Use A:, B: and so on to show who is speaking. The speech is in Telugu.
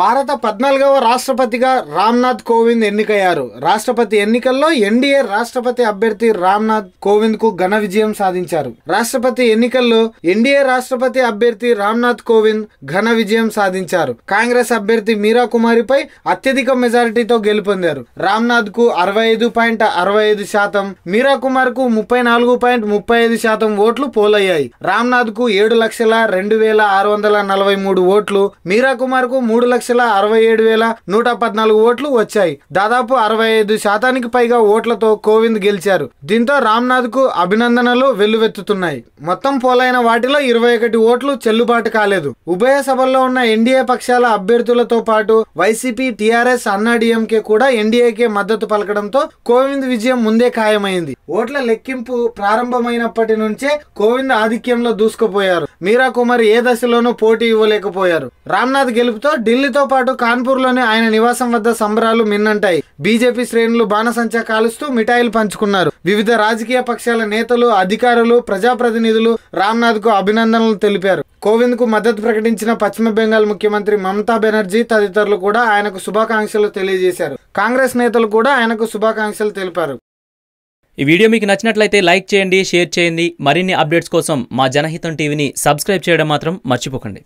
A: భారత పద్నాలుగవ రాష్ట్రపతిగా రామ్నాథ్ కోవింద్ ఎన్నికయ్యారు రాష్ట్రపతి ఎన్నికల్లో ఎన్డీఏ రాష్ట్రపతి అభ్యర్థి రామ్నాథ్ కోవింద్ కు ఘన విజయం సాధించారు రాష్ట్రపతి ఎన్నికల్లో ఎన్డీఏ రాష్ట్రపతి అభ్యర్థి రామ్నాథ్ కోవింద్ ఘన విజయం సాధించారు కాంగ్రెస్ అభ్యర్థి మీరా కుమారిపై అత్యధిక మెజారిటీతో గెలుపొందారు రామ్నాథ్ కు అరవై ఐదు పాయింట్ అరవై ఐదు శాతం మీరా కుమార్ కు ముప్పై నాలుగు పాయింట్ ముప్పై ఐదు శాతం ఓట్లు పోలయ్యాయి రామ్నాథ్ కు ఏడు లక్షల రెండు వేల ఆరు వందల నలభై మూడు ఓట్లు మీరా కుమార్ కు మూడు లక్షల అరవై ఏడు వేల నూట పద్నాలుగు ఓట్లు వచ్చాయి దాదాపు అరవై ఐదు శాతానికి పైగా ఓట్లతో కోవింద్ గెలిచారు దీంతో రామ్నాథ్ కు అభినందనలు వెల్లువెత్తుతున్నాయి మొత్తం పోలైన వాటిలో ఇరవై ఒకటి ఓట్లు చెల్లుబాటు కాలేదు ఉభయ సభల్లో ఉన్న ఎన్డీఏ పక్షాల అభ్యర్థులతో పాటు వైసీపీ టీఆర్ఎస్ అన్నాడీఎంకే కూడా ఎన్డీఏకే మద్దతు పలకడంతో కోవింద్ విజయం ముందే ఖాయమైంది ఓట్ల లెక్కింపు ప్రారంభమైనప్పటి నుంచే కోవింద్ ఆధిక్యంలో దూసుకుపోయారు మీరా కుమార్ ఏ దశలోనూ పోటీ ఇవ్వలేకపోయారు రామ్నాథ్ గెలుపుతో ఢిల్లీ ఢిల్లీతో పాటు కాన్పూర్లోని ఆయన నివాసం వద్ద సంబరాలు మిన్నంటాయి బీజేపీ శ్రేణులు బాణసంచా కాలుస్తూ మిఠాయిలు పంచుకున్నారు వివిధ రాజకీయ పక్షాల నేతలు అధికారులు ప్రజాప్రతినిధులు రామ్నాథ్ కు అభినందనలు తెలిపారు కోవింద్ కు మద్దతు ప్రకటించిన పశ్చిమ బెంగాల్ ముఖ్యమంత్రి మమతా బెనర్జీ తదితరులు కూడా ఆయనకు శుభాకాంక్షలు తెలియజేశారు కాంగ్రెస్ నేతలు కూడా ఆయనకు శుభాకాంక్షలు తెలిపారు
B: ఈ వీడియో మీకు నచ్చినట్లయితే లైక్ చేయండి షేర్ చేయండి మరిన్ని అప్డేట్స్ కోసం మా జనహితం టీవీని సబ్స్క్రైబ్ చేయడం మాత్రం మర్చిపోకండి